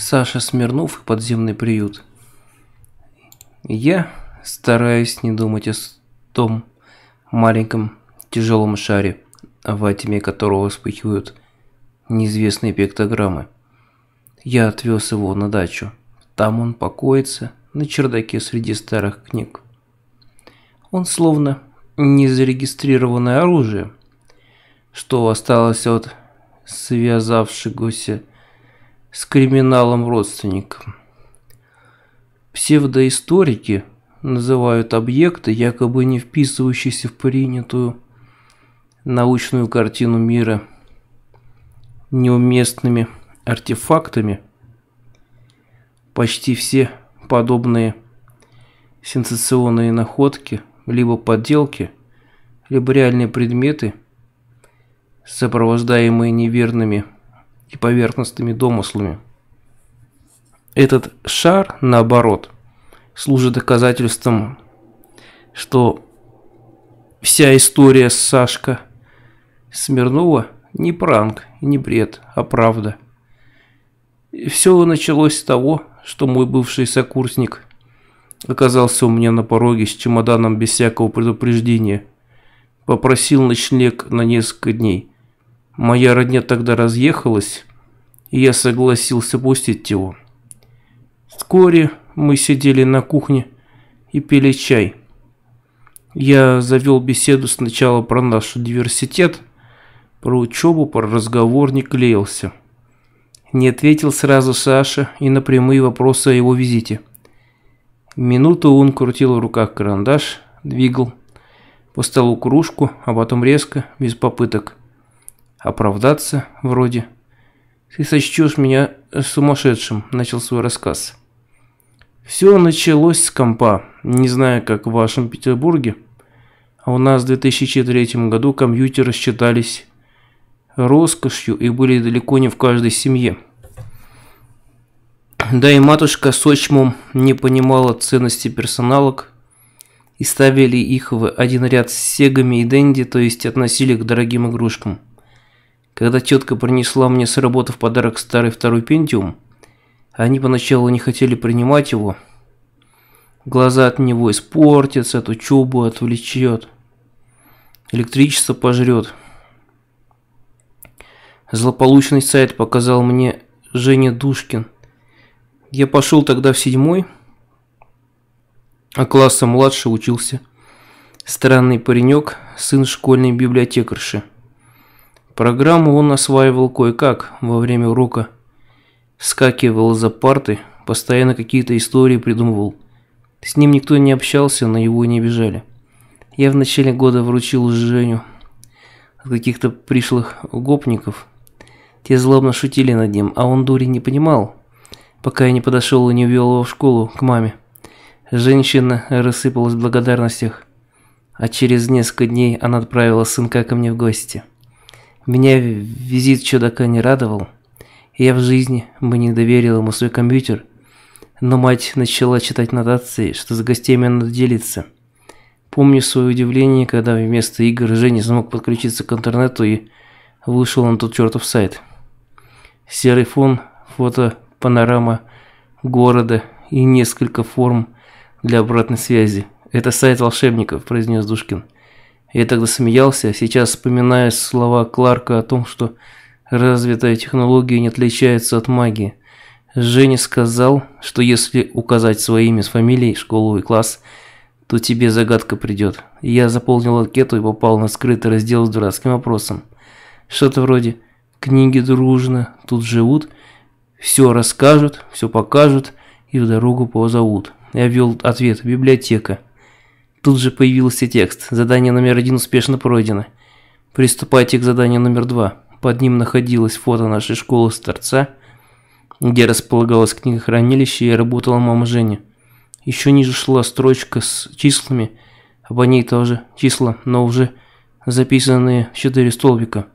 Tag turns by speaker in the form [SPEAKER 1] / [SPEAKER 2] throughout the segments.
[SPEAKER 1] Саша Смирнов и подземный приют. Я стараюсь не думать о том маленьком тяжелом шаре, в тьме которого вспыхивают неизвестные пиктограммы. Я отвез его на дачу. Там он покоится на чердаке среди старых книг. Он словно незарегистрированное оружие, что осталось от связавшегося с криминалом родственником. Псевдоисторики называют объекты, якобы не вписывающиеся в принятую научную картину мира неуместными артефактами. Почти все подобные сенсационные находки, либо подделки, либо реальные предметы, сопровождаемые неверными и поверхностными домыслами. Этот шар, наоборот, служит доказательством, что вся история с Сашка Смирнова не пранк не бред, а правда. И все началось с того, что мой бывший сокурсник оказался у меня на пороге с чемоданом без всякого предупреждения. Попросил ночлег на несколько дней. Моя родня тогда разъехалась, и я согласился пустить его. Вскоре мы сидели на кухне и пили чай. Я завел беседу сначала про наш университет, про учебу, про разговор не клеился. Не ответил сразу Саша и на прямые вопросы о его визите. Минуту он крутил в руках карандаш, двигал по столу кружку, а потом резко, без попыток – оправдаться вроде. «Ты сочтешь меня сумасшедшим», – начал свой рассказ. «Все началось с компа, не знаю, как в вашем Петербурге. А у нас в 2003 году компьютеры считались роскошью и были далеко не в каждой семье. Да и матушка Сочмум не понимала ценности персоналок и ставили их в один ряд с сегами и денди, то есть относили к дорогим игрушкам. Когда тетка принесла мне с работы в подарок старый второй пентиум, они поначалу не хотели принимать его. Глаза от него испортятся, от учебы отвлечет. Электричество пожрет. Злополучный сайт показал мне Женя Душкин. Я пошел тогда в седьмой, а класса младше учился. Странный паренек, сын школьной библиотекарши. Программу он осваивал кое-как во время урока. Скакивал за парты, постоянно какие-то истории придумывал. С ним никто не общался, на его не обижали. Я в начале года вручил Женю от каких-то пришлых гопников. Те злобно шутили над ним, а он дури не понимал, пока я не подошел и не ввел его в школу к маме. Женщина рассыпалась в благодарностях, а через несколько дней она отправила сынка ко мне в гости. Меня визит чудака не радовал. Я в жизни бы не доверил ему свой компьютер, но мать начала читать нотации, что с гостями надо делиться. Помню свое удивление, когда вместо игр Женя смог подключиться к интернету и вышел на тот чертов сайт. Серый фон, фото, панорама города и несколько форм для обратной связи. Это сайт волшебников, произнес Душкин. Я тогда смеялся, сейчас вспоминаю слова Кларка о том, что развитая технология не отличается от магии. Женя сказал, что если указать свое имя с фамилией, школу и класс, то тебе загадка придет. Я заполнил анкету и попал на скрытый раздел с дурацким вопросом. Что-то вроде «Книги дружно тут живут», «Все расскажут», «Все покажут» и в дорогу позовут. Я ввел ответ «Библиотека». Тут же появился текст. Задание номер один успешно пройдено. Приступайте к заданию номер два. Под ним находилось фото нашей школы с торца, где располагалось книгохранилище и работала мама Женя. Еще ниже шла строчка с числами, а по ней тоже числа, но уже записанные в четыре столбика.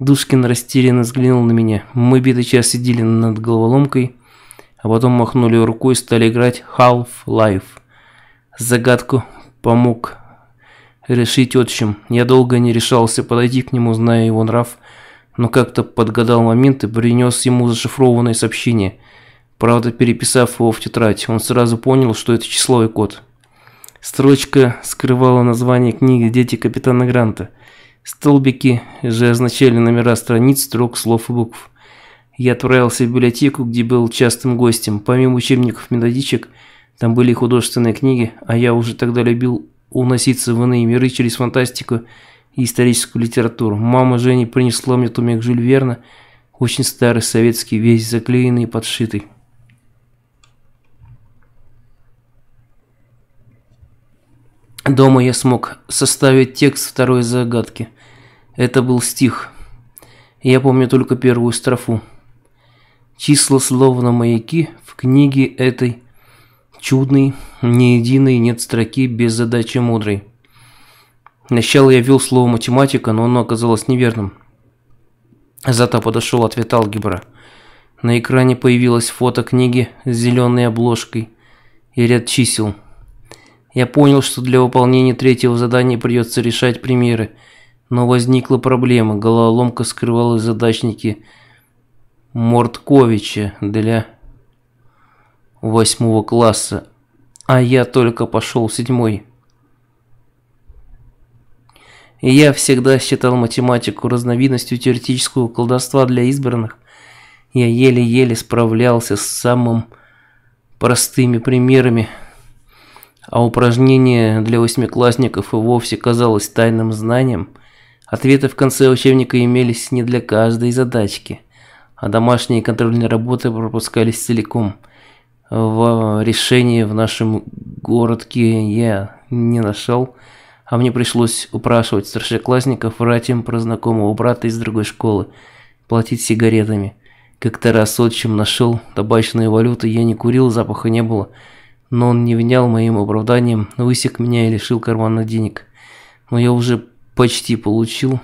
[SPEAKER 1] Душкин растерянно взглянул на меня. Мы битый час сидели над головоломкой, а потом махнули рукой и стали играть Half-Life. Загадку помог решить отчим. Я долго не решался подойти к нему, зная его нрав, но как-то подгадал момент и принес ему зашифрованное сообщение. Правда, переписав его в тетрадь, он сразу понял, что это число и код. Строчка скрывала название книги «Дети капитана Гранта». Столбики же означали номера страниц, строк, слов и букв. Я отправился в библиотеку, где был частым гостем. Помимо учебников методичек, методичек, там были художественные книги, а я уже тогда любил уноситься в иные миры через фантастику и историческую литературу. Мама Жени принесла мне томик Жюль Верна, очень старый советский, весь заклеенный и подшитый. Дома я смог составить текст второй загадки. Это был стих. Я помню только первую строфу. Числа словно маяки в книге этой чудный, не единой нет строки, без задачи мудрый. Сначала я ввел слово математика, но оно оказалось неверным. Зато подошел ответ алгебра. На экране появилось фото книги с зеленой обложкой и ряд чисел. Я понял, что для выполнения третьего задания придется решать примеры, но возникла проблема. Головоломка скрывала задачники Мортковича для восьмого класса, а я только пошел седьмой. Я всегда считал математику разновидностью теоретического колдовства для избранных. Я еле-еле справлялся с самым простыми примерами, а упражнение для восьмиклассников и вовсе казалось тайным знанием. Ответы в конце учебника имелись не для каждой задачки, а домашние контрольные работы пропускались целиком – в решении в нашем городке я не нашел, а мне пришлось упрашивать старшеклассников врать им про знакомого брата из другой школы, платить сигаретами. Как-то раз отчим нашел табачную валюту, я не курил, запаха не было, но он не внял моим оправданием, высек меня и лишил кармана денег. Но я уже почти получил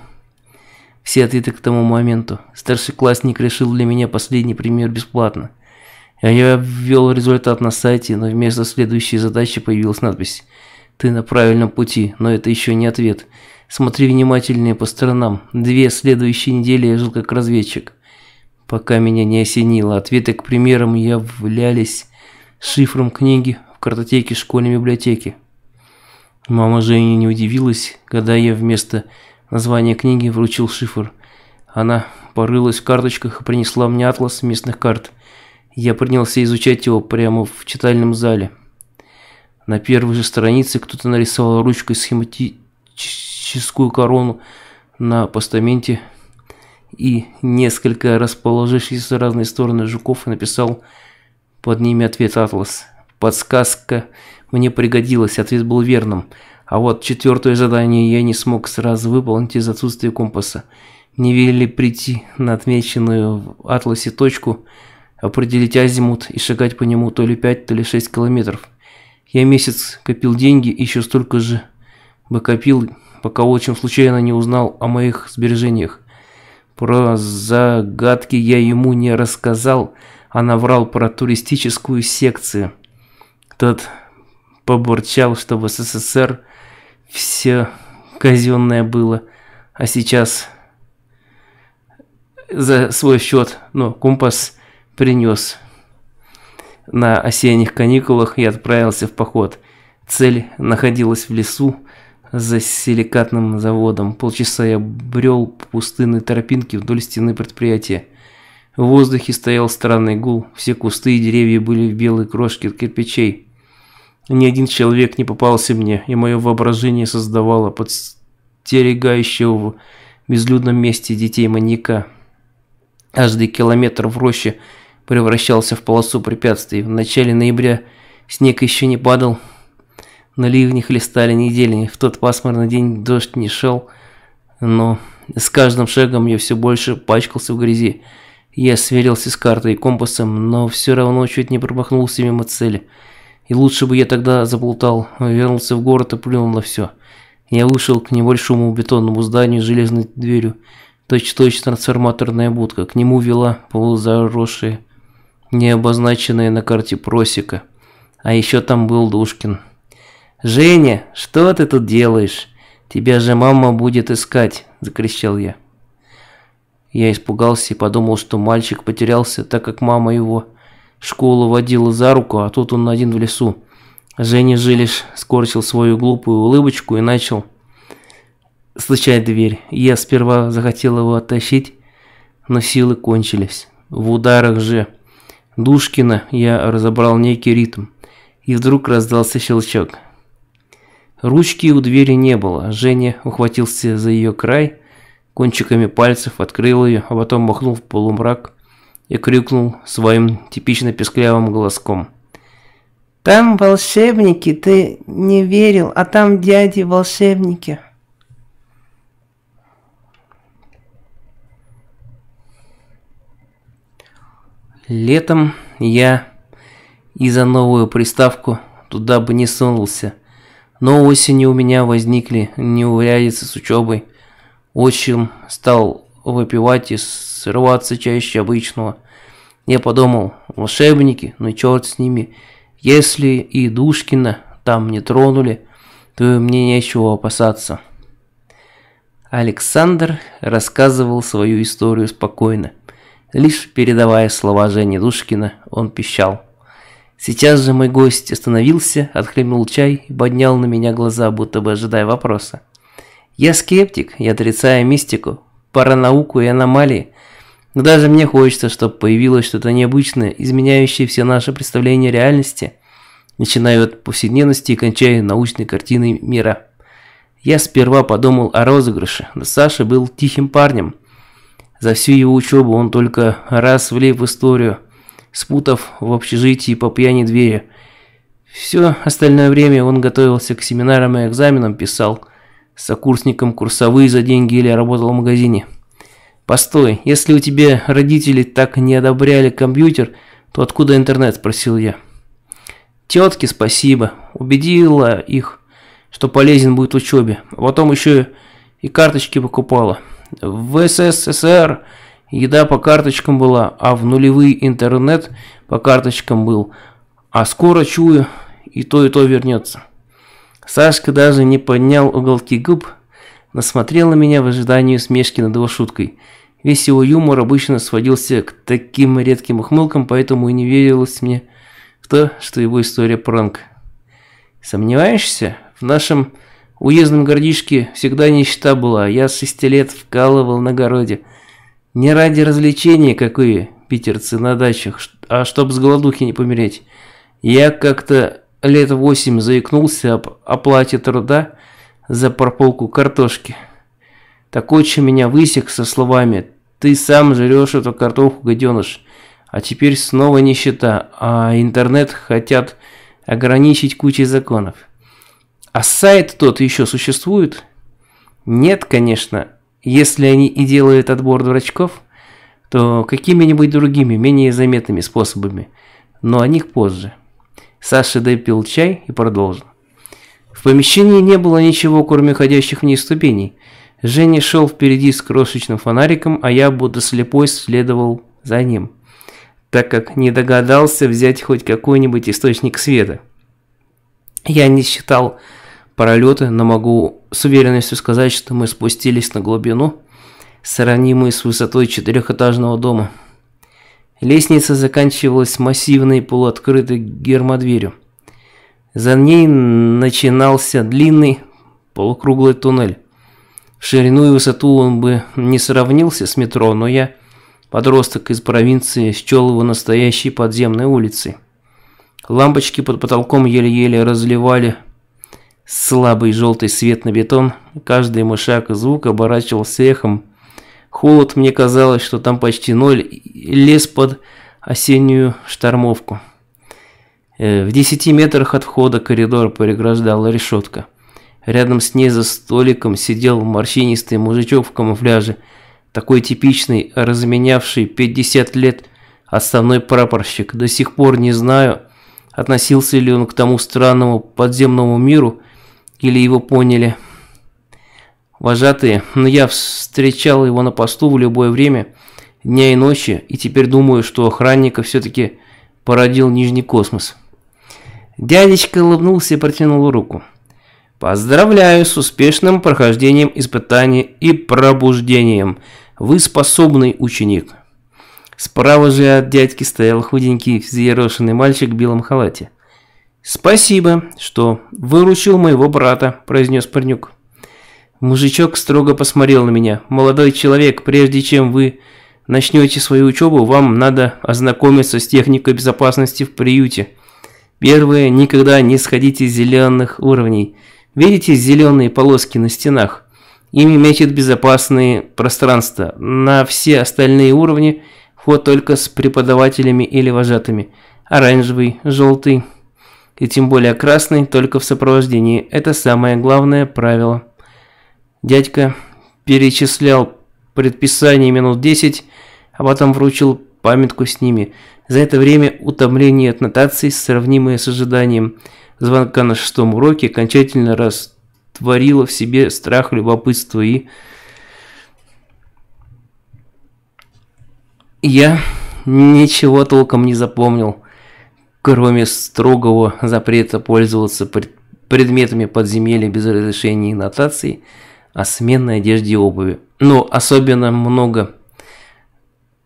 [SPEAKER 1] все ответы к тому моменту. Старшеклассник решил для меня последний пример бесплатно – я ввел результат на сайте, но вместо следующей задачи появилась надпись. Ты на правильном пути, но это еще не ответ. Смотри внимательнее по сторонам. Две следующие недели я жил как разведчик. Пока меня не осенило. Ответы к примерам являлись шифром книги в картотеке школьной библиотеки. Мама Жени не удивилась, когда я вместо названия книги вручил шифр. Она порылась в карточках и принесла мне атлас местных карт – я принялся изучать его прямо в читальном зале. На первой же странице кто-то нарисовал ручкой схематическую корону на постаменте и несколько расположившихся в разные стороны жуков написал под ними ответ «Атлас». Подсказка мне пригодилась, ответ был верным. А вот четвертое задание я не смог сразу выполнить из отсутствия компаса. Мне велели прийти на отмеченную в «Атласе» точку – определить азимут и шагать по нему то ли 5, то ли 6 километров. Я месяц копил деньги, еще столько же бы копил, пока отчим случайно не узнал о моих сбережениях. Про загадки я ему не рассказал, а наврал про туристическую секцию. Тот поборчал, что в СССР все казенное было, а сейчас за свой счет, ну, компас принес на осенних каникулах и отправился в поход. Цель находилась в лесу за силикатным заводом. Полчаса я брел по пустынной тропинке вдоль стены предприятия. В воздухе стоял странный гул, все кусты и деревья были в белой крошке от кирпичей. Ни один человек не попался мне, и мое воображение создавало подстерегающего в безлюдном месте детей маньяка. Каждый километр в роще – превращался в полосу препятствий. В начале ноября снег еще не падал, на ливни хлестали недели. В тот пасмурный день дождь не шел, но с каждым шагом я все больше пачкался в грязи. Я сверился с картой и компасом, но все равно чуть не промахнулся мимо цели. И лучше бы я тогда заплутал, вернулся в город и плюнул на все. Я вышел к небольшому бетонному зданию с железной дверью, точь-точь трансформаторная будка. К нему вела полузаросшая не обозначенные на карте просека. А еще там был Душкин. «Женя, что ты тут делаешь? Тебя же мама будет искать!» – закричал я. Я испугался и подумал, что мальчик потерялся, так как мама его школу водила за руку, а тут он один в лесу. Женя Жилиш скорчил свою глупую улыбочку и начал стучать дверь. Я сперва захотел его оттащить, но силы кончились. В ударах же... Душкина я разобрал некий ритм, и вдруг раздался щелчок. Ручки у двери не было, Женя ухватился за ее край, кончиками пальцев открыл ее, а потом махнул в полумрак и крикнул своим типично песклявым голоском. «Там волшебники, ты не верил, а там дяди волшебники». Летом я и за новую приставку туда бы не сунулся. Но осенью у меня возникли неурядицы с учебой. Отчим стал выпивать и срываться чаще обычного. Я подумал, волшебники, ну черт с ними. Если и Душкина там не тронули, то мне нечего опасаться. Александр рассказывал свою историю спокойно. Лишь передавая слова Жени Душкина, он пищал. Сейчас же мой гость остановился, отхлебнул чай и поднял на меня глаза, будто бы ожидая вопроса. Я скептик, я отрицаю мистику, паранауку и аномалии, но даже мне хочется, чтобы появилось что-то необычное, изменяющее все наши представления реальности, начиная от повседневности и кончая научной картиной мира. Я сперва подумал о розыгрыше, но Саша был тихим парнем, за всю его учебу он только раз влип в историю, спутав в общежитии по пьяни двери. Все остальное время он готовился к семинарам и экзаменам, писал сокурсникам курсовые за деньги или работал в магазине. «Постой, если у тебя родители так не одобряли компьютер, то откуда интернет?» – спросил я. «Тетке спасибо. Убедила их, что полезен будет в учебе. А потом еще и карточки покупала». В СССР еда по карточкам была, а в нулевый интернет по карточкам был. А скоро, чую, и то, и то вернется. Сашка даже не поднял уголки губ, насмотрел на меня в ожидании смешки над его шуткой. Весь его юмор обычно сводился к таким редким ухмылкам, поэтому и не верилось мне в то, что его история пранк. Сомневаешься? В нашем уездном городишке всегда нищета была. Я с шести лет вкалывал на городе. Не ради развлечения как какие, питерцы, на дачах, а чтобы с голодухи не помереть. Я как-то лет восемь заикнулся об оплате труда за прополку картошки. Так отче меня высек со словами «Ты сам жрешь эту картошку, гаденыш». А теперь снова нищета, а интернет хотят ограничить кучей законов. А сайт тот еще существует? Нет, конечно. Если они и делают отбор дурачков, то какими-нибудь другими, менее заметными способами. Но о них позже. Саша допил чай и продолжил. В помещении не было ничего, кроме ходящих вниз ступеней. Женя шел впереди с крошечным фонариком, а я, будто слепой, следовал за ним, так как не догадался взять хоть какой-нибудь источник света. Я не считал пролеты, но могу с уверенностью сказать, что мы спустились на глубину, сравнимую с высотой четырехэтажного дома. Лестница заканчивалась массивной полуоткрытой гермодверью. За ней начинался длинный полукруглый туннель. В ширину и высоту он бы не сравнился с метро, но я, подросток из провинции, счел его настоящей подземной улицей. Лампочки под потолком еле-еле разливали Слабый желтый свет на бетон, каждый мой шаг и звук оборачивался эхом. Холод, мне казалось, что там почти ноль, лес под осеннюю штормовку. Э, в десяти метрах от входа коридор переграждала решетка. Рядом с ней за столиком сидел морщинистый мужичок в камуфляже, такой типичный, разменявший 50 лет отставной прапорщик. До сих пор не знаю, относился ли он к тому странному подземному миру, или его поняли. Вожатые, но ну, я встречал его на посту в любое время, дня и ночи, и теперь думаю, что охранника все-таки породил Нижний космос. Дядечка улыбнулся и протянул руку. Поздравляю с успешным прохождением испытаний и пробуждением. Вы способный ученик. Справа же от дядьки стоял худенький взъерошенный мальчик в белом халате. «Спасибо, что выручил моего брата», – произнес парнюк. Мужичок строго посмотрел на меня. «Молодой человек, прежде чем вы начнете свою учебу, вам надо ознакомиться с техникой безопасности в приюте. Первое, никогда не сходите с зеленых уровней. Видите зеленые полоски на стенах? Ими метят безопасные пространства. На все остальные уровни вход только с преподавателями или вожатыми. Оранжевый, желтый, и тем более красный только в сопровождении. Это самое главное правило. Дядька перечислял предписание минут 10, а потом вручил памятку с ними. За это время утомление от нотаций, сравнимое с ожиданием звонка на шестом уроке, окончательно растворило в себе страх, любопытство и... Я ничего толком не запомнил кроме строгого запрета пользоваться предметами подземелья без разрешения и нотаций, о а сменной одежде и обуви. Но особенно много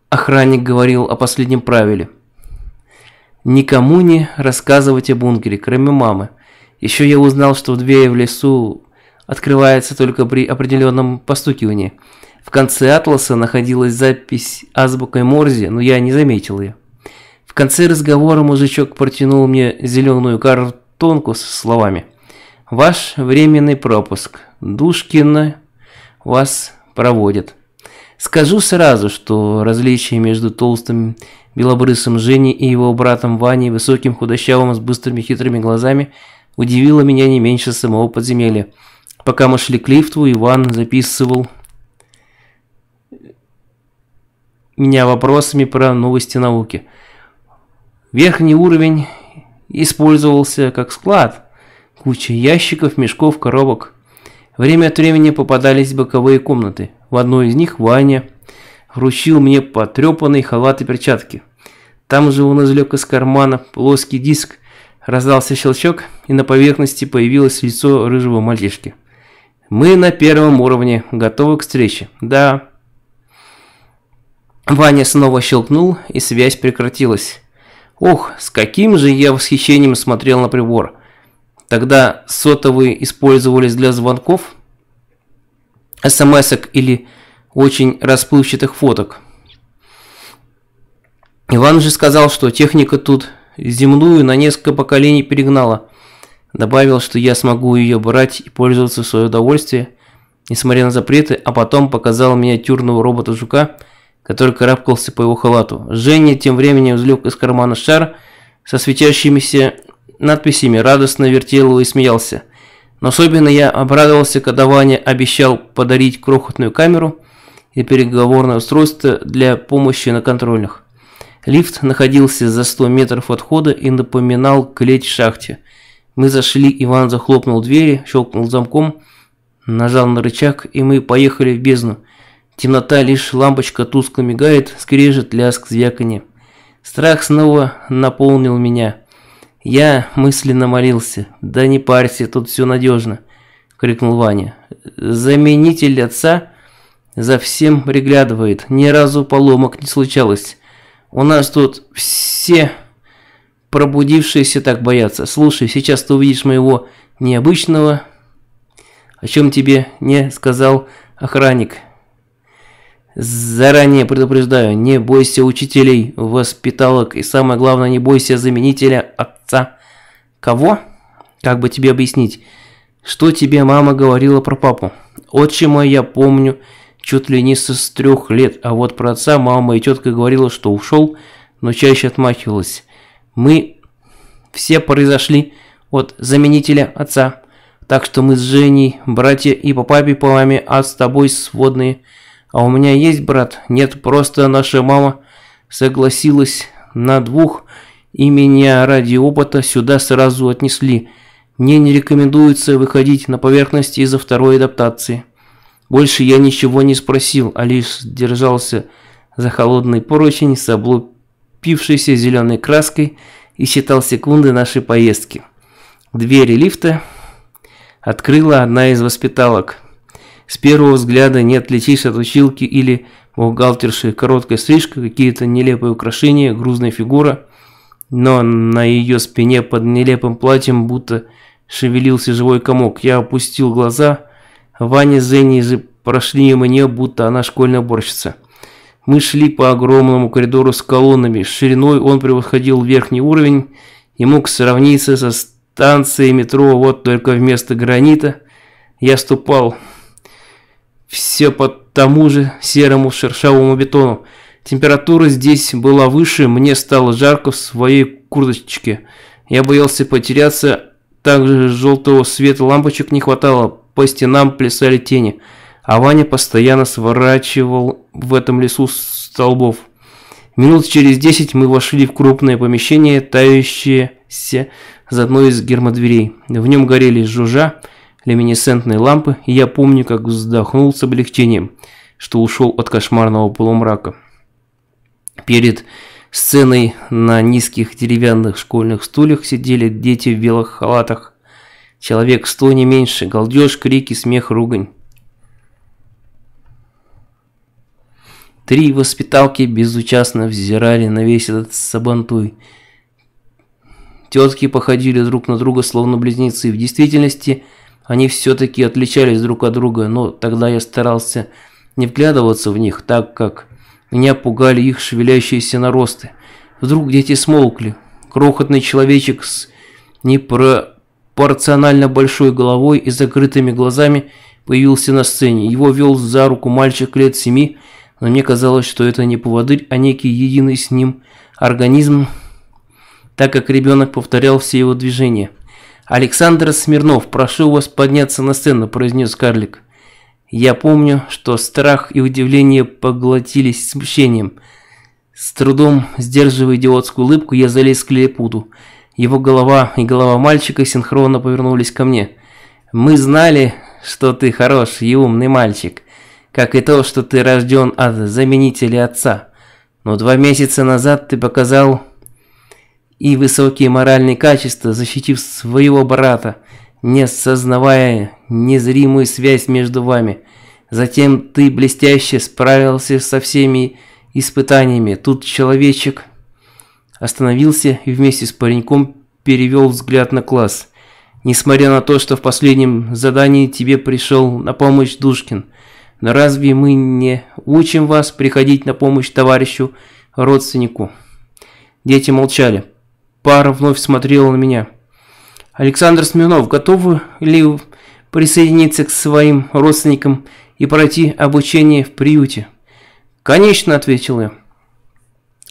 [SPEAKER 1] охранник говорил о последнем правиле. Никому не рассказывать о бункере, кроме мамы. Еще я узнал, что дверь в лесу открывается только при определенном постукивании. В конце атласа находилась запись азбукой Морзе, но я не заметил ее конце разговора мужичок протянул мне зеленую картонку со словами «Ваш временный пропуск. Душкина вас проводит». Скажу сразу, что различие между толстым белобрысым Женей и его братом Ваней, высоким худощавым с быстрыми хитрыми глазами, удивило меня не меньше самого подземелья. Пока мы шли к лифту, Иван записывал меня вопросами про новости науки – Верхний уровень использовался как склад. Куча ящиков, мешков, коробок. Время от времени попадались боковые комнаты. В одной из них Ваня вручил мне потрепанный халат и перчатки. Там же он извлек из кармана плоский диск, раздался щелчок, и на поверхности появилось лицо рыжего мальчишки. «Мы на первом уровне, готовы к встрече». «Да». Ваня снова щелкнул, и связь прекратилась. Ох, с каким же я восхищением смотрел на прибор. Тогда сотовые использовались для звонков, смс или очень расплывчатых фоток. Иван же сказал, что техника тут земную на несколько поколений перегнала. Добавил, что я смогу ее брать и пользоваться в свое удовольствие, несмотря на запреты, а потом показал миниатюрного робота-жука – который карабкался по его халату. Женя тем временем извлек из кармана шар со светящимися надписями, радостно вертел его и смеялся. Но особенно я обрадовался, когда Ваня обещал подарить крохотную камеру и переговорное устройство для помощи на контрольных. Лифт находился за 100 метров от хода и напоминал клеть в шахте. Мы зашли, Иван захлопнул двери, щелкнул замком, нажал на рычаг, и мы поехали в бездну. Темнота, лишь лампочка тускло мигает, скрежет, лязг, звяканье. Страх снова наполнил меня. Я мысленно молился. «Да не парься, тут все надежно», – крикнул Ваня. «Заменитель отца за всем приглядывает. Ни разу поломок не случалось. У нас тут все пробудившиеся так боятся. Слушай, сейчас ты увидишь моего необычного, о чем тебе не сказал охранник». Заранее предупреждаю, не бойся учителей, воспиталок и самое главное, не бойся заменителя отца. Кого? Как бы тебе объяснить? Что тебе мама говорила про папу? Отчима я помню чуть ли не со с трех лет, а вот про отца мама и тетка говорила, что ушел, но чаще отмахивалась. Мы все произошли от заменителя отца, так что мы с Женей, братья и по папе, по маме, а с тобой сводные – а у меня есть брат? Нет, просто наша мама согласилась на двух, и меня ради опыта сюда сразу отнесли. Мне не рекомендуется выходить на поверхность из-за второй адаптации. Больше я ничего не спросил, а лишь держался за холодный поручень с облупившейся зеленой краской и считал секунды нашей поездки. Двери лифта открыла одна из воспиталок – с первого взгляда не отличишь от училки или бухгалтерши. Короткая стрижка, какие-то нелепые украшения, грузная фигура. Но на ее спине под нелепым платьем будто шевелился живой комок. Я опустил глаза. Ваня с Зеней же прошли мимо нее, будто она школьная уборщица. Мы шли по огромному коридору с колоннами. Шириной он превосходил верхний уровень и мог сравниться со станцией метро, вот только вместо гранита я ступал все по тому же серому шершавому бетону. Температура здесь была выше, мне стало жарко в своей курточке. Я боялся потеряться, также желтого света лампочек не хватало, по стенам плясали тени. А Ваня постоянно сворачивал в этом лесу столбов. Минут через десять мы вошли в крупное помещение, тающееся за одной из гермодверей. В нем горели жужжа, люминесцентной лампы, и я помню, как вздохнул с облегчением, что ушел от кошмарного полумрака. Перед сценой на низких деревянных школьных стульях сидели дети в белых халатах. Человек сто не меньше, галдеж, крики, смех, ругань. Три воспиталки безучастно взирали на весь этот сабантуй. Тетки походили друг на друга, словно близнецы. В действительности, они все-таки отличались друг от друга, но тогда я старался не вглядываться в них, так как меня пугали их шевелящиеся наросты. Вдруг дети смолкли. Крохотный человечек с непропорционально большой головой и закрытыми глазами появился на сцене. Его вел за руку мальчик лет семи, но мне казалось, что это не поводырь, а некий единый с ним организм, так как ребенок повторял все его движения. «Александр Смирнов, прошу вас подняться на сцену», – произнес карлик. Я помню, что страх и удивление поглотились смущением. С трудом, сдерживая идиотскую улыбку, я залез к Лилипуду. Его голова и голова мальчика синхронно повернулись ко мне. «Мы знали, что ты хороший и умный мальчик, как и то, что ты рожден от заменителя отца. Но два месяца назад ты показал и высокие моральные качества, защитив своего брата, не сознавая незримую связь между вами. Затем ты блестяще справился со всеми испытаниями. Тут человечек остановился и вместе с пареньком перевел взгляд на класс. Несмотря на то, что в последнем задании тебе пришел на помощь Душкин, но разве мы не учим вас приходить на помощь товарищу, родственнику? Дети молчали. Пара вновь смотрела на меня. «Александр Смирнов, готовы ли присоединиться к своим родственникам и пройти обучение в приюте?» «Конечно», – ответил я.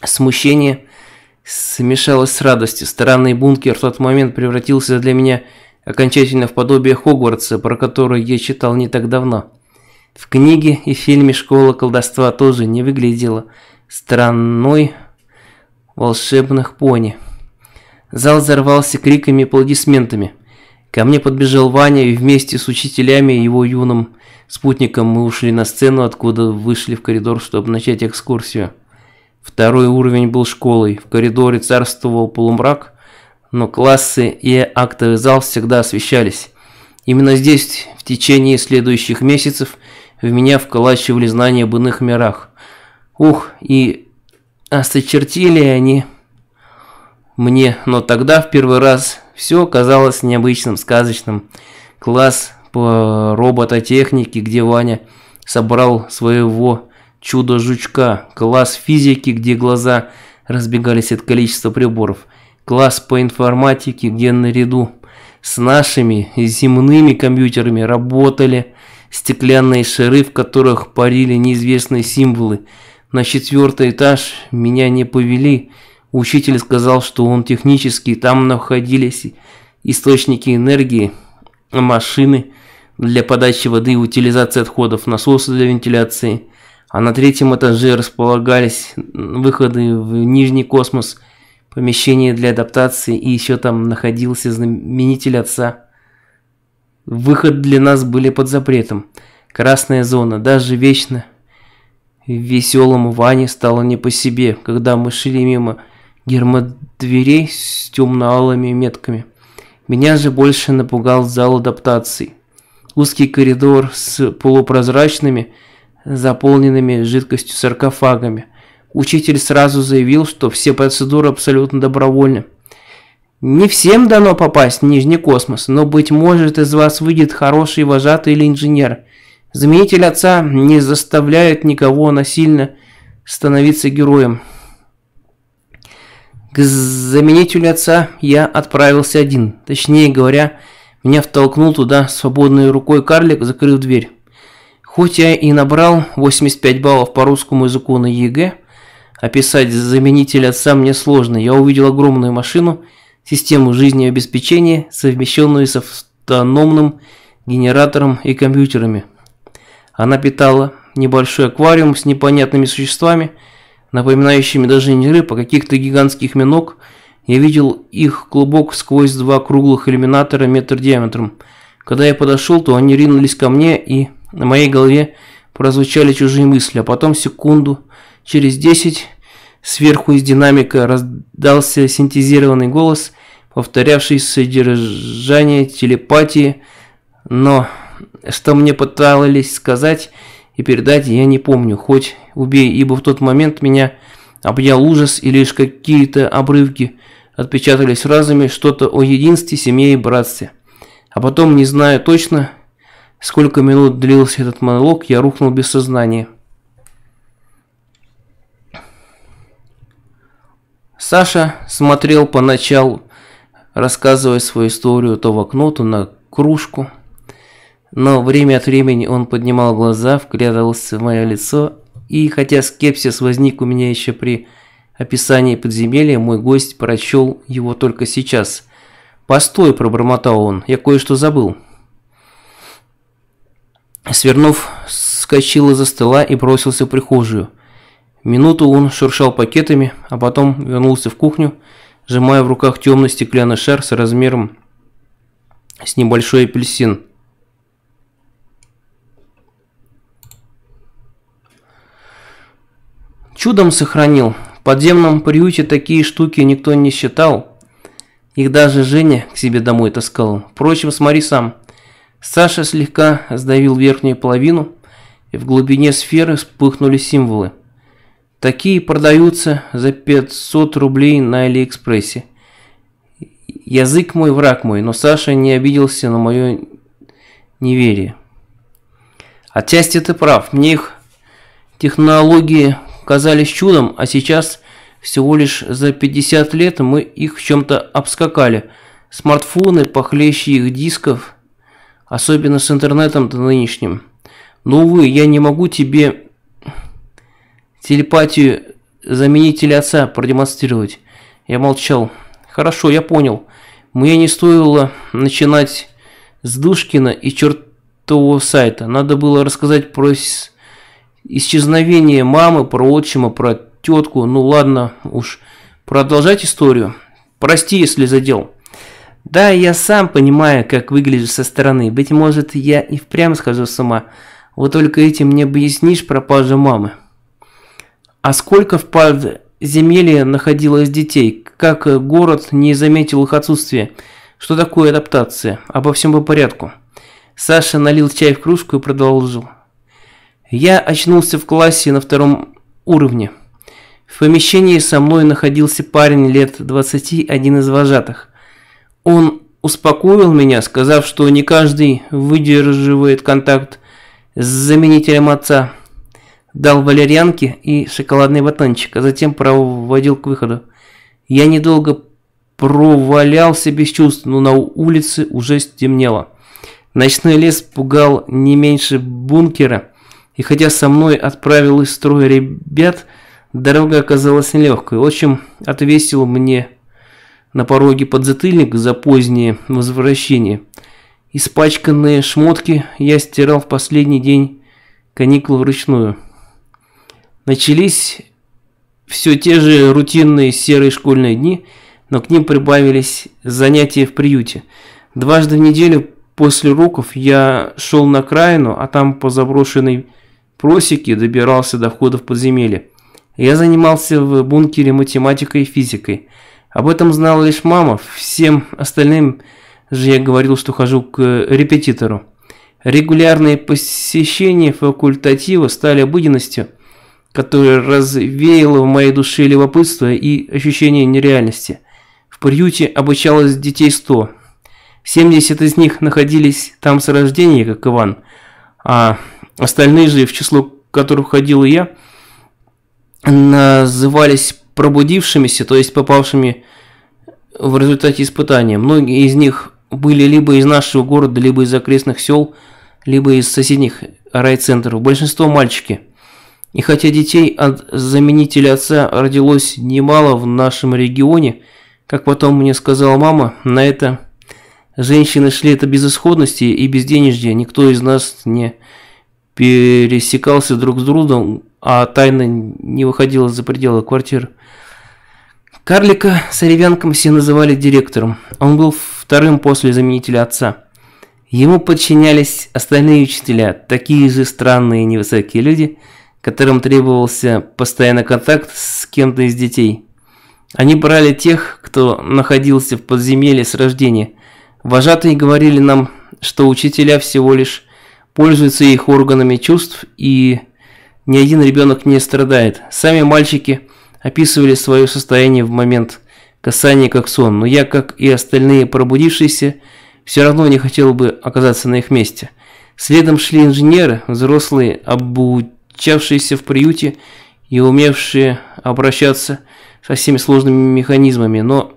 [SPEAKER 1] Смущение смешалось с радостью. Странный бункер в тот момент превратился для меня окончательно в подобие Хогвартса, про который я читал не так давно. В книге и фильме «Школа колдовства» тоже не выглядела странной волшебных пони. Зал взорвался криками и аплодисментами. Ко мне подбежал Ваня, и вместе с учителями и его юным спутником мы ушли на сцену, откуда вышли в коридор, чтобы начать экскурсию. Второй уровень был школой. В коридоре царствовал полумрак, но классы и актовый зал всегда освещались. Именно здесь в течение следующих месяцев в меня вколачивали знания об иных мирах. Ух, и осточертили они мне, но тогда в первый раз все казалось необычным, сказочным. Класс по робототехнике, где Ваня собрал своего чудо-жучка. Класс физики, где глаза разбегались от количества приборов. Класс по информатике, где наряду с нашими земными компьютерами работали стеклянные шары, в которых парили неизвестные символы. На четвертый этаж меня не повели, Учитель сказал, что он технически, там находились источники энергии, машины для подачи воды и утилизации отходов, насосы для вентиляции, а на третьем этаже располагались выходы в нижний космос, помещение для адаптации и еще там находился знаменитель отца. Выход для нас были под запретом. Красная зона, даже вечно веселому Ване стало не по себе, когда мы шли мимо гермодверей с темно-алыми метками. Меня же больше напугал зал адаптации. Узкий коридор с полупрозрачными, заполненными жидкостью саркофагами. Учитель сразу заявил, что все процедуры абсолютно добровольны. Не всем дано попасть в Нижний космос, но, быть может, из вас выйдет хороший вожатый или инженер. Заменитель отца не заставляет никого насильно становиться героем. К заменителю отца я отправился один. Точнее говоря, меня втолкнул туда свободной рукой карлик, закрыв дверь. Хоть я и набрал 85 баллов по русскому языку на ЕГЭ, описать заменителя отца мне сложно. Я увидел огромную машину, систему жизнеобеспечения, совмещенную с автономным генератором и компьютерами. Она питала небольшой аквариум с непонятными существами – напоминающими даже не рыб, а каких-то гигантских минок. Я видел их клубок сквозь два круглых иллюминатора метр диаметром. Когда я подошел, то они ринулись ко мне, и на моей голове прозвучали чужие мысли, а потом секунду, через десять, сверху из динамика раздался синтезированный голос, повторявший содержание телепатии, но что мне пытались сказать – и передать я не помню, хоть убей, ибо в тот момент меня обнял ужас и лишь какие-то обрывки отпечатались разами что-то о единстве, семье и братстве. А потом, не знаю точно, сколько минут длился этот монолог, я рухнул без сознания. Саша смотрел поначалу, рассказывая свою историю то в окно, то на кружку – но время от времени он поднимал глаза, вглядывался в мое лицо, и хотя скепсис возник у меня еще при описании подземелья, мой гость прочел его только сейчас. «Постой», – пробормотал он, – «я кое-что забыл». Свернув, скочил из-за стола и бросился в прихожую. Минуту он шуршал пакетами, а потом вернулся в кухню, сжимая в руках темный стеклянный шар с размером с небольшой апельсин – Чудом сохранил. В подземном приюте такие штуки никто не считал. Их даже Женя к себе домой таскал. Впрочем, смотри сам. Саша слегка сдавил верхнюю половину, и в глубине сферы вспыхнули символы. Такие продаются за 500 рублей на Алиэкспрессе. Язык мой, враг мой, но Саша не обиделся на мое неверие. Отчасти ты прав, мне их технологии казались чудом, а сейчас всего лишь за 50 лет мы их в чем-то обскакали. Смартфоны похлеще их дисков, особенно с интернетом-то нынешним. Но, ну, увы, я не могу тебе телепатию заменителя отца продемонстрировать. Я молчал. Хорошо, я понял. Мне не стоило начинать с Душкина и чертового сайта. Надо было рассказать про исчезновение мамы, про отчима, про тетку. Ну ладно, уж продолжать историю. Прости, если задел. Да, я сам понимаю, как выгляжу со стороны. Быть может, я и впрямь схожу с ума. Вот только этим мне объяснишь пропажу мамы. А сколько в подземелье находилось детей? Как город не заметил их отсутствие? Что такое адаптация? Обо всем по порядку. Саша налил чай в кружку и продолжил. Я очнулся в классе на втором уровне. В помещении со мной находился парень лет 20, один из вожатых. Он успокоил меня, сказав, что не каждый выдерживает контакт с заменителем отца. Дал валерьянки и шоколадный батончик, а затем проводил к выходу. Я недолго провалялся без чувств, но на улице уже стемнело. Ночной лес пугал не меньше бункера – и хотя со мной отправил из строя ребят, дорога оказалась нелегкой. Отчим отвесил мне на пороге подзатыльник за позднее возвращение. Испачканные шмотки я стирал в последний день каникул вручную. Начались все те же рутинные серые школьные дни, но к ним прибавились занятия в приюте. Дважды в неделю после уроков я шел на краину, а там по заброшенной просеки добирался до входа в подземелье. Я занимался в бункере математикой и физикой. Об этом знала лишь мама, всем остальным же я говорил, что хожу к э, репетитору. Регулярные посещения факультатива стали обыденностью, которая развеяла в моей душе любопытство и ощущение нереальности. В приюте обучалось детей 100. 70 из них находились там с рождения, как Иван, а Остальные же, в число которых входил я, назывались пробудившимися, то есть попавшими в результате испытания. Многие из них были либо из нашего города, либо из окрестных сел, либо из соседних райцентров. Большинство мальчики. И хотя детей от заменителя отца родилось немало в нашем регионе, как потом мне сказала мама, на это женщины шли от безысходности и безденежья, никто из нас не пересекался друг с другом, а тайна не выходила за пределы квартиры. Карлика с Оревянком все называли директором. Он был вторым после заменителя отца. Ему подчинялись остальные учителя, такие же странные невысокие люди, которым требовался постоянный контакт с кем-то из детей. Они брали тех, кто находился в подземелье с рождения. Вожатые говорили нам, что учителя всего лишь пользуется их органами чувств, и ни один ребенок не страдает. Сами мальчики описывали свое состояние в момент касания как сон, но я, как и остальные пробудившиеся, все равно не хотел бы оказаться на их месте. Следом шли инженеры, взрослые, обучавшиеся в приюте и умевшие обращаться со всеми сложными механизмами, но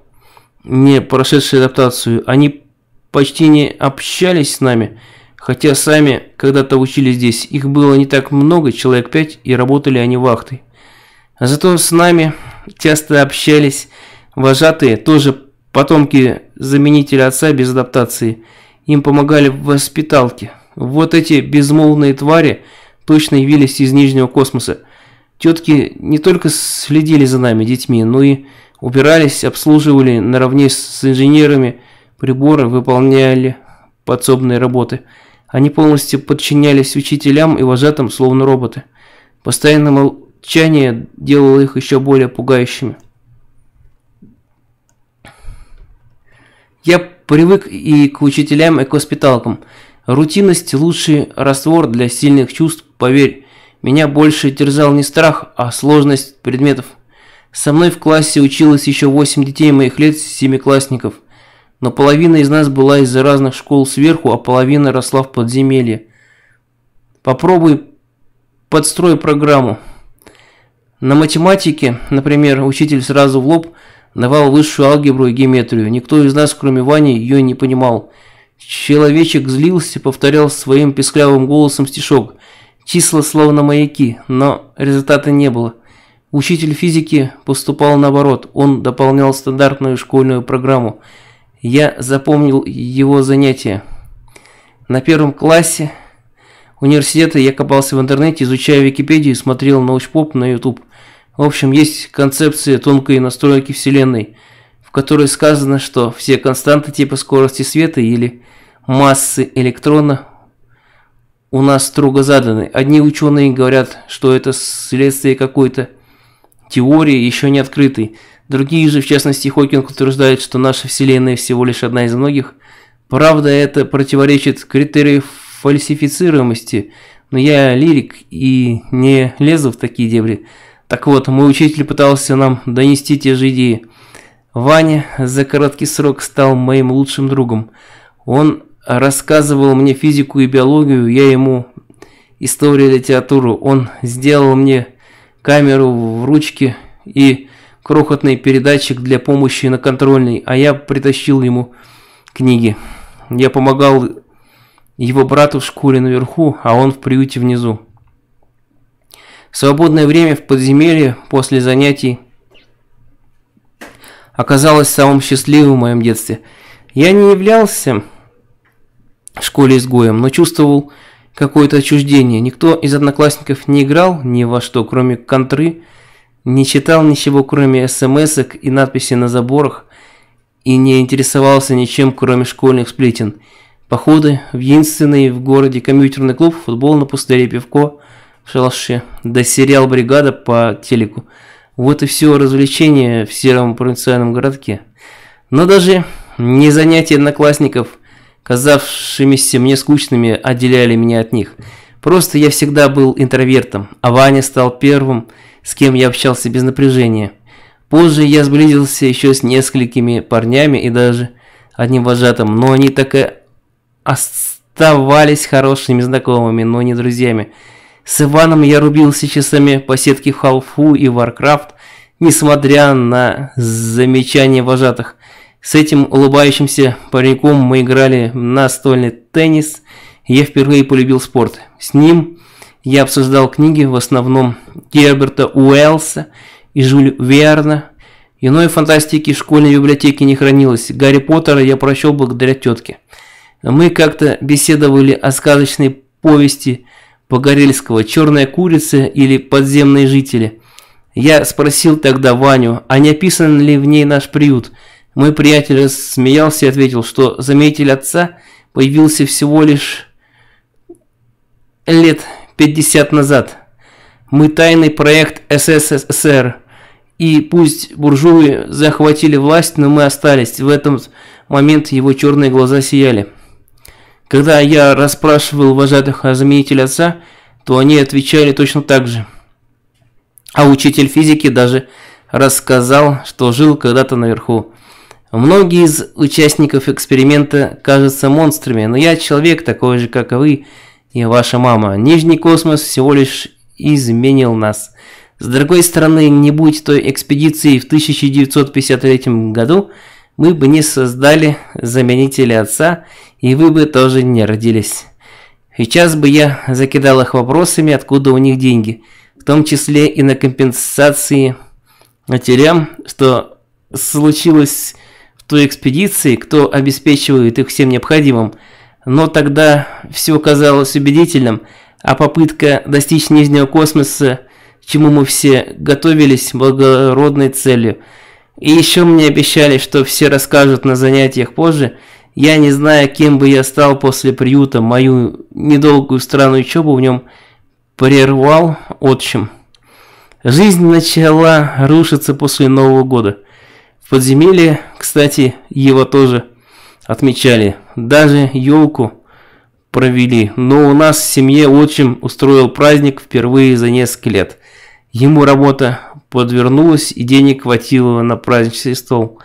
[SPEAKER 1] не прошедшие адаптацию. Они почти не общались с нами, Хотя сами когда-то учили здесь, их было не так много, человек пять, и работали они вахтой. А зато с нами часто общались вожатые, тоже потомки заменителя отца без адаптации. Им помогали в воспиталке. Вот эти безмолвные твари точно явились из Нижнего космоса. Тетки не только следили за нами, детьми, но и убирались, обслуживали наравне с инженерами, приборы выполняли подсобные работы – они полностью подчинялись учителям и вожатым, словно роботы. Постоянное молчание делало их еще более пугающими. Я привык и к учителям, и к воспиталкам. Рутинность – лучший раствор для сильных чувств, поверь. Меня больше терзал не страх, а сложность предметов. Со мной в классе училось еще 8 детей моих лет, семиклассников – но половина из нас была из разных школ сверху, а половина росла в подземелье. Попробуй подстрой программу. На математике, например, учитель сразу в лоб давал высшую алгебру и геометрию. Никто из нас, кроме Вани, ее не понимал. Человечек злился, и повторял своим песклявым голосом стишок. Числа словно маяки, но результата не было. Учитель физики поступал наоборот, он дополнял стандартную школьную программу – я запомнил его занятия. На первом классе университета я копался в интернете, изучая Википедию смотрел научпоп на YouTube. В общем, есть концепция тонкой настройки Вселенной, в которой сказано, что все константы типа скорости света или массы электрона у нас строго заданы. Одни ученые говорят, что это следствие какой-то теории, еще не открытой, Другие же, в частности Хокинг, утверждают, что наша Вселенная всего лишь одна из многих. Правда, это противоречит критерию фальсифицируемости, но я лирик и не лезу в такие дебри. Так вот, мой учитель пытался нам донести те же идеи. Ваня за короткий срок стал моим лучшим другом. Он рассказывал мне физику и биологию, я ему историю и литературу. Он сделал мне камеру в ручке и крохотный передатчик для помощи на контрольной, а я притащил ему книги. Я помогал его брату в школе наверху, а он в приюте внизу. В свободное время в подземелье после занятий оказалось самым счастливым в моем детстве. Я не являлся в школе изгоем, но чувствовал какое-то отчуждение. Никто из одноклассников не играл ни во что, кроме контры, не читал ничего, кроме смс и надписей на заборах, и не интересовался ничем, кроме школьных сплетен. Походы в единственный в городе компьютерный клуб, футбол на пустыре, пивко в шалаше, да сериал «Бригада» по телеку. Вот и все развлечение в сером провинциальном городке. Но даже не занятия одноклассников, казавшимися мне скучными, отделяли меня от них. Просто я всегда был интровертом, а Ваня стал первым с кем я общался без напряжения. Позже я сблизился еще с несколькими парнями и даже одним вожатым, но они так и оставались хорошими знакомыми, но не друзьями. С Иваном я рубился часами по сетке халфу и варкрафт, несмотря на замечания вожатых. С этим улыбающимся пареньком мы играли в настольный теннис, я впервые полюбил спорт. С ним я обсуждал книги в основном Герберта Уэллса и Жюль Верна. Иной фантастики в школьной библиотеке не хранилось. Гарри Поттера я прочел благодаря тетке. Мы как-то беседовали о сказочной повести Погорельского «Черная курица» или «Подземные жители». Я спросил тогда Ваню, а не описан ли в ней наш приют. Мой приятель смеялся и ответил, что заметитель отца появился всего лишь лет 50 назад. Мы тайный проект СССР. И пусть буржуи захватили власть, но мы остались. В этом момент его черные глаза сияли. Когда я расспрашивал вожатых о заменителе отца, то они отвечали точно так же. А учитель физики даже рассказал, что жил когда-то наверху. Многие из участников эксперимента кажутся монстрами, но я человек такой же, как и вы, и ваша мама. Нижний космос всего лишь изменил нас. С другой стороны, не будь той экспедиции в 1953 году, мы бы не создали заменителя отца, и вы бы тоже не родились. Сейчас бы я закидал их вопросами, откуда у них деньги, в том числе и на компенсации матерям, что случилось в той экспедиции, кто обеспечивает их всем необходимым – но тогда все казалось убедительным, а попытка достичь нижнего космоса, чему мы все готовились, благородной целью. И еще мне обещали, что все расскажут на занятиях позже. Я не знаю, кем бы я стал после приюта, мою недолгую странную учебу в нем прервал отчим. Жизнь начала рушиться после Нового года. В подземелье, кстати, его тоже отмечали. Даже елку провели. Но у нас в семье отчим устроил праздник впервые за несколько лет. Ему работа подвернулась и денег хватило на праздничный стол.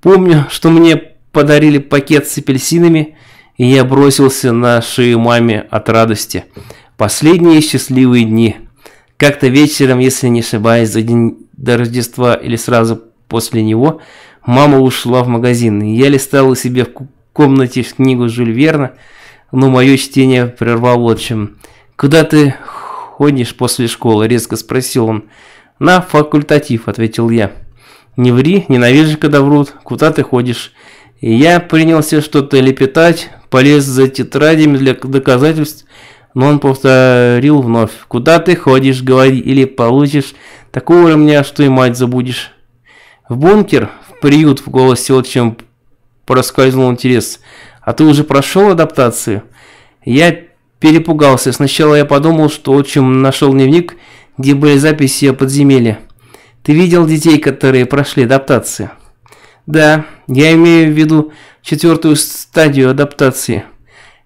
[SPEAKER 1] Помню, что мне подарили пакет с апельсинами, и я бросился на шею маме от радости. Последние счастливые дни. Как-то вечером, если не ошибаюсь, за день до Рождества или сразу после него – Мама ушла в магазин, и я листал у себя в комнате книгу Жюль Верна, но мое чтение прервало чем. «Куда ты ходишь после школы?» – резко спросил он. «На факультатив», – ответил я. «Не ври, ненавижу, когда врут. Куда ты ходишь?» И я принялся что-то лепетать, полез за тетрадями для доказательств, но он повторил вновь. «Куда ты ходишь, говори, или получишь такого у меня, что и мать забудешь». «В бункер?» приют, в голосе отчим проскользнул интерес. А ты уже прошел адаптацию? Я перепугался. Сначала я подумал, что отчим нашел дневник, где были записи о подземелье. Ты видел детей, которые прошли адаптацию? Да, я имею в виду четвертую стадию адаптации.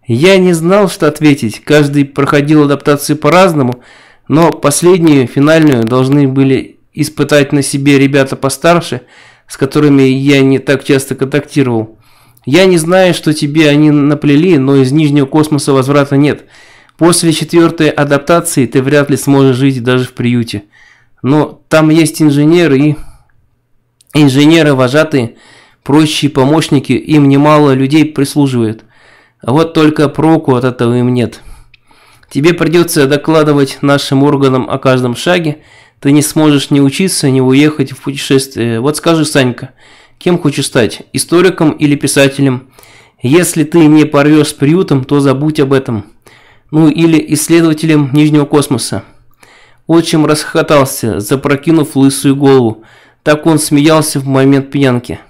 [SPEAKER 1] Я не знал, что ответить. Каждый проходил адаптацию по-разному, но последнюю, финальную, должны были испытать на себе ребята постарше – с которыми я не так часто контактировал. Я не знаю, что тебе они наплели, но из нижнего космоса возврата нет. После четвертой адаптации ты вряд ли сможешь жить даже в приюте. Но там есть инженеры и... Инженеры-вожатые, прочие помощники, им немало людей прислуживает. А вот только проку от этого им нет. Тебе придется докладывать нашим органам о каждом шаге, ты не сможешь ни учиться, ни уехать в путешествие. Вот скажи, Санька, кем хочешь стать? Историком или писателем? Если ты не порвешь с приютом, то забудь об этом. Ну или исследователем Нижнего космоса. Отчим расхохотался, запрокинув лысую голову. Так он смеялся в момент пьянки.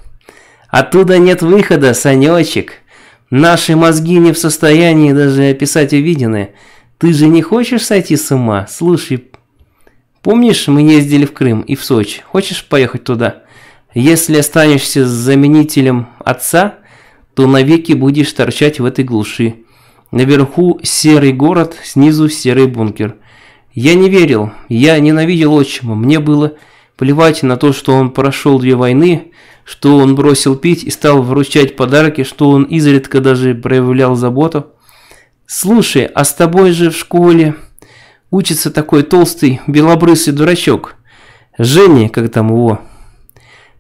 [SPEAKER 1] «Оттуда нет выхода, Санечек. Наши мозги не в состоянии даже описать увиденное. Ты же не хочешь сойти с ума? Слушай, Помнишь, мы ездили в Крым и в Сочи? Хочешь поехать туда? Если останешься заменителем отца, то навеки будешь торчать в этой глуши. Наверху серый город, снизу серый бункер. Я не верил, я ненавидел отчима, мне было плевать на то, что он прошел две войны, что он бросил пить и стал вручать подарки, что он изредка даже проявлял заботу. «Слушай, а с тобой же в школе учится такой толстый белобрысый дурачок. Женя, как там его.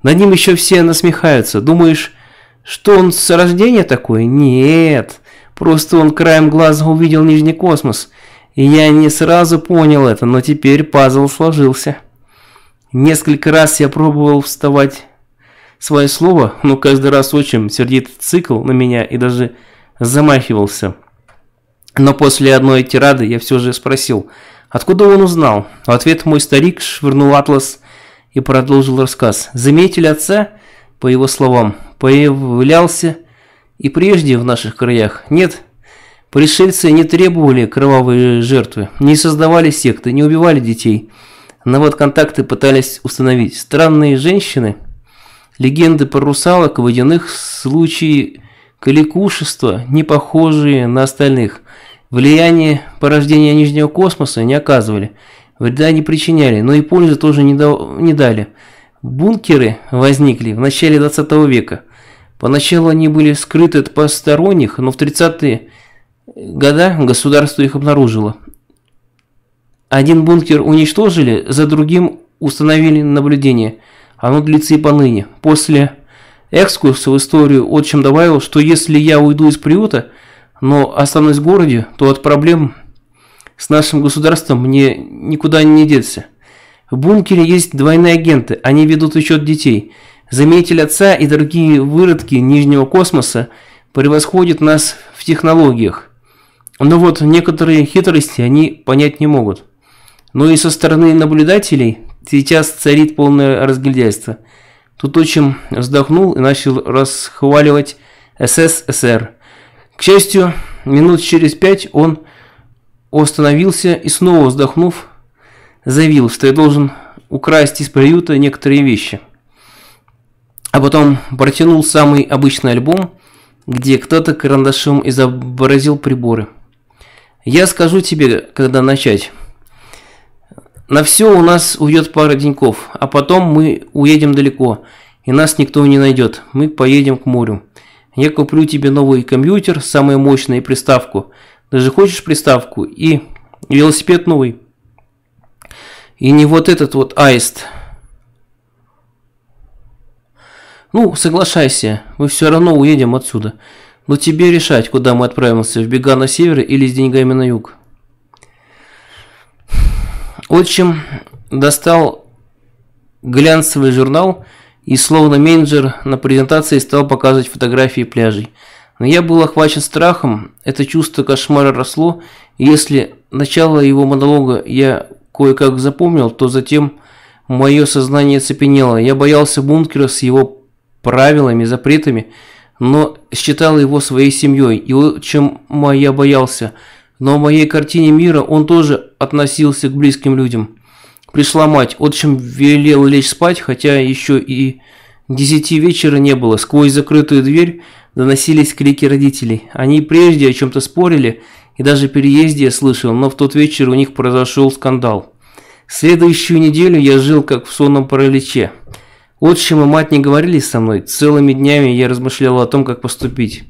[SPEAKER 1] Над ним еще все насмехаются. Думаешь, что он с рождения такой? Нет, просто он краем глаза увидел Нижний космос. И я не сразу понял это, но теперь пазл сложился. Несколько раз я пробовал вставать свое слово, но каждый раз очень сердит цикл на меня и даже замахивался. Но после одной тирады я все же спросил, откуда он узнал. В ответ мой старик швырнул атлас и продолжил рассказ. Заметили отца, по его словам, появлялся и прежде в наших краях. Нет, пришельцы не требовали кровавые жертвы, не создавали секты, не убивали детей. Но вот контакты пытались установить. Странные женщины, легенды про русалок, водяных, случаи Каликушества, не похожие на остальных, влияние порождения Нижнего космоса не оказывали, вреда не причиняли, но и пользы тоже не, да... не дали. Бункеры возникли в начале 20 века. Поначалу они были скрыты от посторонних, но в 30-е года государство их обнаружило. Один бункер уничтожили, за другим установили наблюдение. Оно длится и поныне. После экскурс в историю, отчим добавил, что если я уйду из приюта, но останусь в городе, то от проблем с нашим государством мне никуда не деться. В бункере есть двойные агенты, они ведут учет детей. Заметили отца и другие выродки Нижнего космоса превосходят нас в технологиях. Но вот некоторые хитрости они понять не могут. Но и со стороны наблюдателей сейчас царит полное разгильдяйство – Тут Туточин вздохнул и начал расхваливать СССР. К счастью, минут через пять он остановился и снова вздохнув, заявил, что я должен украсть из приюта некоторые вещи. А потом протянул самый обычный альбом, где кто-то карандашом изобразил приборы. «Я скажу тебе, когда начать». На все у нас уйдет пара деньков, а потом мы уедем далеко, и нас никто не найдет. Мы поедем к морю. Я куплю тебе новый компьютер, самую мощную приставку. Даже хочешь приставку? И велосипед новый. И не вот этот вот аист. Ну, соглашайся, мы все равно уедем отсюда. Но тебе решать, куда мы отправимся, в бега на север или с деньгами на юг. Отчим достал глянцевый журнал и словно менеджер на презентации стал показывать фотографии пляжей. Но я был охвачен страхом, это чувство кошмара росло, и если начало его монолога я кое-как запомнил, то затем мое сознание цепенело. Я боялся бункера с его правилами, запретами, но считал его своей семьей, и чем я боялся – но в моей картине мира он тоже относился к близким людям. Пришла мать, отчим велел лечь спать, хотя еще и десяти вечера не было. Сквозь закрытую дверь доносились крики родителей. Они прежде о чем-то спорили, и даже переезде я слышал, но в тот вечер у них произошел скандал. Следующую неделю я жил как в сонном параличе. Отчим и мать не говорили со мной, целыми днями я размышлял о том, как поступить.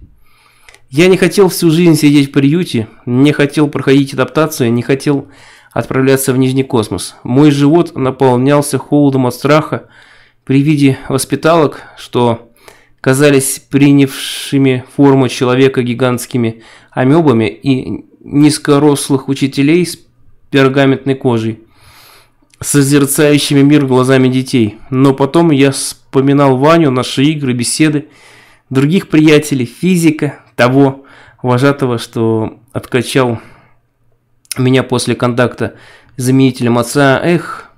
[SPEAKER 1] Я не хотел всю жизнь сидеть в приюте, не хотел проходить адаптацию, не хотел отправляться в Нижний космос. Мой живот наполнялся холодом от страха при виде воспиталок, что казались принявшими форму человека гигантскими амебами и низкорослых учителей с пергаментной кожей, созерцающими мир глазами детей. Но потом я вспоминал Ваню, наши игры, беседы, других приятелей, физика, того вожатого, что откачал меня после контакта с заменителем отца, эх,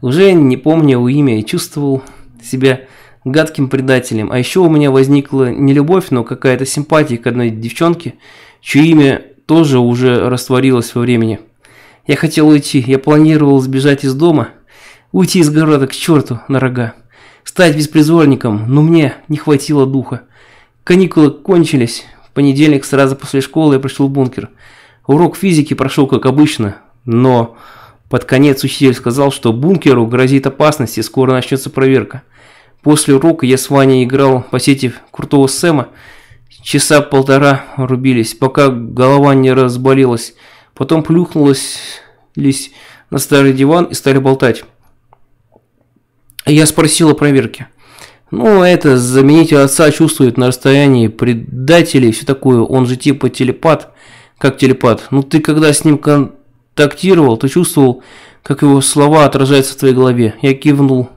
[SPEAKER 1] уже не помнил имя и чувствовал себя гадким предателем. А еще у меня возникла не любовь, но какая-то симпатия к одной девчонке, чье имя тоже уже растворилось во времени. Я хотел уйти, я планировал сбежать из дома, уйти из города к черту на рога, стать беспризорником, но мне не хватило духа. Каникулы кончились. В понедельник сразу после школы я пришел в бункер. Урок физики прошел как обычно, но под конец учитель сказал, что бункеру грозит опасность и скоро начнется проверка. После урока я с Ваней играл по сети крутого Сэма. Часа полтора рубились, пока голова не разболелась. Потом плюхнулась лись на старый диван и стали болтать. Я спросил о проверке. Ну, это заменитель отца чувствует на расстоянии предателей, все такое. Он же типа телепат. Как телепат? Ну, ты когда с ним контактировал, ты чувствовал, как его слова отражаются в твоей голове. Я кивнул.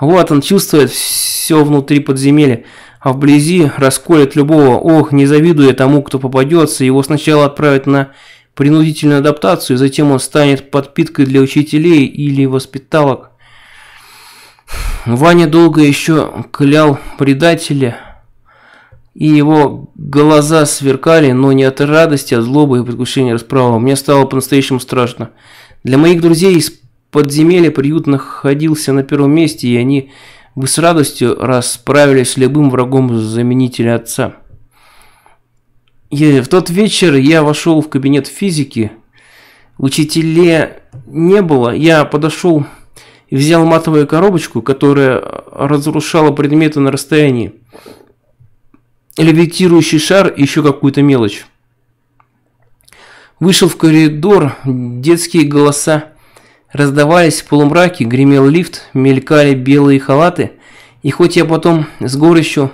[SPEAKER 1] Вот он чувствует все внутри подземелья, а вблизи расколет любого. Ох, не завидуя тому, кто попадется, его сначала отправят на принудительную адаптацию, затем он станет подпиткой для учителей или воспиталок. Ваня долго еще клял предателя, и его глаза сверкали, но не от радости, а злобы и предвкушения расправы. Мне стало по-настоящему страшно. Для моих друзей из подземелья приют находился на первом месте, и они бы с радостью расправились с любым врагом заменителя отца. И в тот вечер я вошел в кабинет физики. Учителя не было. Я подошел и взял матовую коробочку, которая разрушала предметы на расстоянии, левитирующий шар и еще какую-то мелочь. Вышел в коридор, детские голоса раздавались в полумраке, гремел лифт, мелькали белые халаты, и хоть я потом с горечью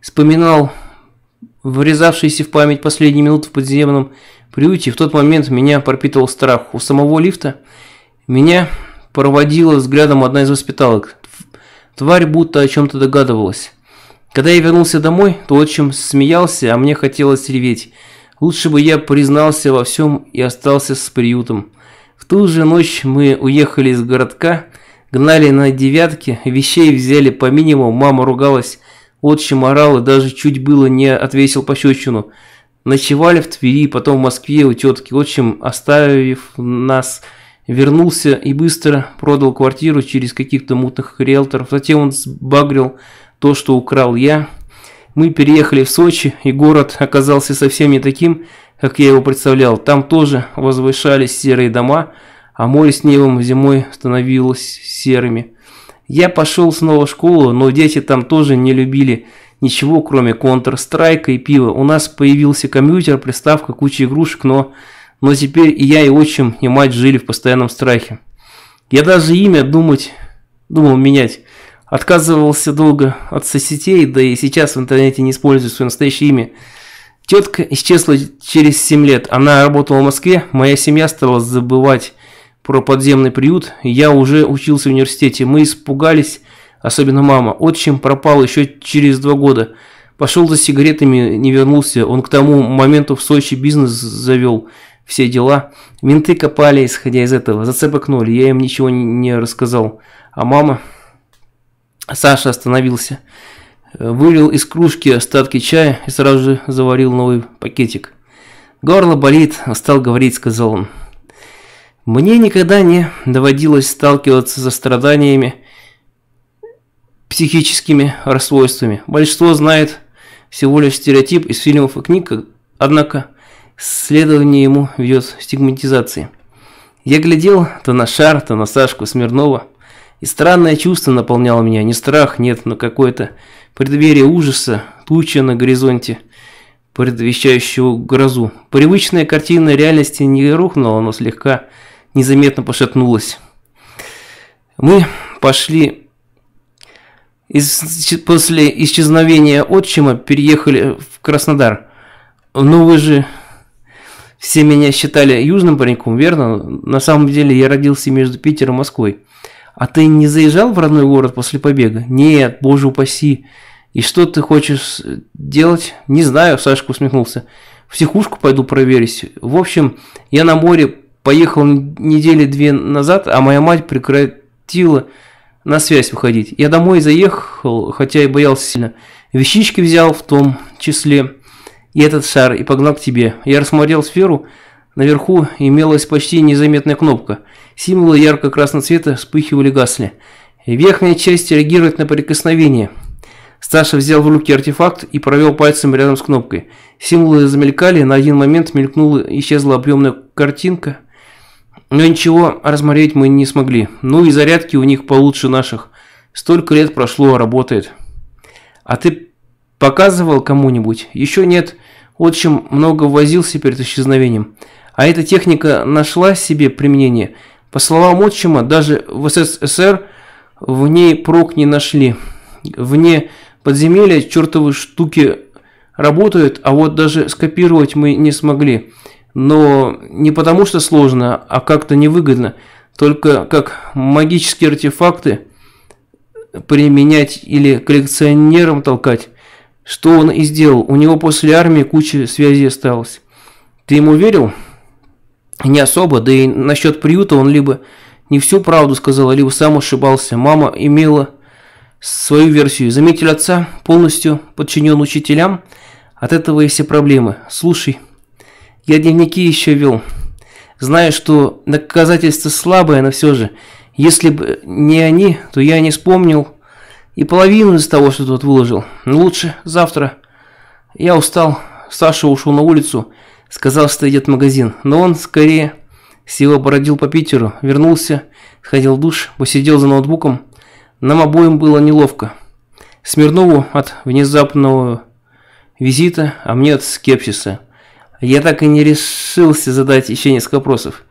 [SPEAKER 1] вспоминал врезавшиеся в память последние минуты в подземном приюте, в тот момент меня пропитывал страх. У самого лифта меня проводила взглядом одна из воспиталок. Тварь будто о чем-то догадывалась. Когда я вернулся домой, то отчим смеялся, а мне хотелось реветь. Лучше бы я признался во всем и остался с приютом. В ту же ночь мы уехали из городка, гнали на девятке, вещей взяли по минимуму, мама ругалась, отчим орал и даже чуть было не отвесил пощечину. Ночевали в Твери, потом в Москве у тетки, отчим оставив нас вернулся и быстро продал квартиру через каких-то мутных риэлторов. Затем он сбагрил то, что украл я. Мы переехали в Сочи, и город оказался совсем не таким, как я его представлял. Там тоже возвышались серые дома, а море с небом зимой становилось серыми. Я пошел снова в школу, но дети там тоже не любили ничего, кроме Counter-Strike и пива. У нас появился компьютер, приставка, куча игрушек, но но теперь и я, и отчим, и мать жили в постоянном страхе. Я даже имя думать, думал менять. Отказывался долго от соцсетей, да и сейчас в интернете не использую свое настоящее имя. Тетка исчезла через 7 лет. Она работала в Москве, моя семья стала забывать про подземный приют. Я уже учился в университете. Мы испугались, особенно мама. Отчим пропал еще через 2 года. Пошел за сигаретами, не вернулся. Он к тому моменту в Сочи бизнес завел все дела. Винты копали, исходя из этого. Зацепок ноль, я им ничего не рассказал. А мама... Саша остановился. Вылил из кружки остатки чая и сразу же заварил новый пакетик. «Горло болит», – стал говорить, – сказал он. «Мне никогда не доводилось сталкиваться со страданиями, психическими расстройствами. Большинство знает всего лишь стереотип из фильмов и книг, однако Следование ему ведет стигматизации. Я глядел то на шар, то на Сашку Смирнова, и странное чувство наполняло меня, не страх, нет, но какое-то преддверие ужаса, туча на горизонте, предвещающего грозу. Привычная картина реальности не рухнула, но слегка незаметно пошатнулась. Мы пошли из, после исчезновения отчима, переехали в Краснодар. Но вы же все меня считали южным парником, верно? На самом деле я родился между Питером и Москвой. А ты не заезжал в родной город после побега? Нет, боже упаси. И что ты хочешь э, делать? Не знаю, Сашка усмехнулся. В психушку пойду проверюсь. В общем, я на море поехал недели две назад, а моя мать прекратила на связь выходить. Я домой заехал, хотя и боялся сильно. Вещички взял в том числе и этот шар и погнал к тебе. Я рассмотрел сферу, наверху имелась почти незаметная кнопка. Символы ярко-красного цвета вспыхивали гасли. Верхняя часть реагирует на прикосновение. Сташа взял в руки артефакт и провел пальцем рядом с кнопкой. Символы замелькали, на один момент мелькнула, и исчезла объемная картинка. Но ничего разморить мы не смогли. Ну и зарядки у них получше наших. Столько лет прошло, работает. А ты показывал кому-нибудь? Еще нет. Отчим много возился перед исчезновением. А эта техника нашла себе применение. По словам отчима, даже в СССР в ней прок не нашли. Вне подземелья чертовы штуки работают, а вот даже скопировать мы не смогли. Но не потому что сложно, а как-то невыгодно. Только как магические артефакты применять или коллекционерам толкать. Что он и сделал. У него после армии куча связей осталось. Ты ему верил? Не особо, да и насчет приюта он либо не всю правду сказал, а либо сам ошибался. Мама имела свою версию. Заметили отца, полностью подчинен учителям. От этого и все проблемы. Слушай, я дневники еще вел. Знаю, что доказательство слабое, но все же. Если бы не они, то я не вспомнил и половину из того, что тут выложил. Но ну, лучше завтра. Я устал. Саша ушел на улицу, сказал, что идет в магазин. Но он скорее всего, бродил по Питеру, вернулся, сходил в душ, посидел за ноутбуком. Нам обоим было неловко. Смирнову от внезапного визита, а мне от скепсиса. Я так и не решился задать еще несколько вопросов.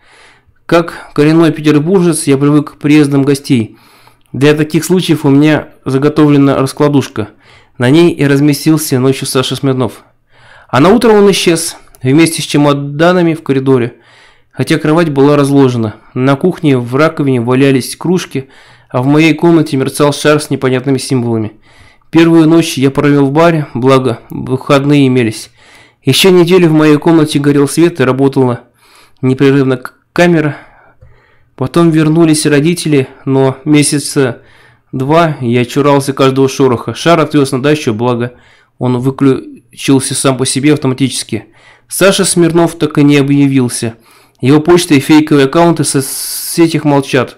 [SPEAKER 1] Как коренной петербуржец я привык к приездам гостей – для таких случаев у меня заготовлена раскладушка. На ней и разместился ночью Саша Смирнов. А на утро он исчез, вместе с чемоданами в коридоре. Хотя кровать была разложена. На кухне в раковине валялись кружки, а в моей комнате мерцал шар с непонятными символами. Первую ночь я провел в баре, благо выходные имелись. Еще неделю в моей комнате горел свет и работала непрерывно камера, Потом вернулись родители, но месяца два я чурался каждого шороха. Шар отвез на дачу, благо он выключился сам по себе автоматически. Саша Смирнов так и не объявился. Его почта и фейковые аккаунты со сетях молчат.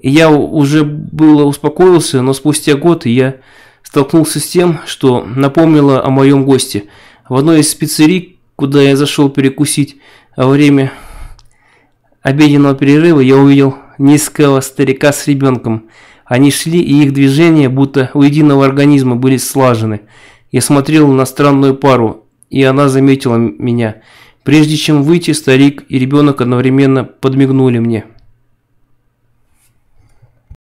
[SPEAKER 1] Я уже было успокоился, но спустя год я столкнулся с тем, что напомнило о моем госте. В одной из пиццерий, куда я зашел перекусить во время обеденного перерыва я увидел низкого старика с ребенком. Они шли, и их движения, будто у единого организма, были слажены. Я смотрел на странную пару, и она заметила меня. Прежде чем выйти, старик и ребенок одновременно подмигнули мне.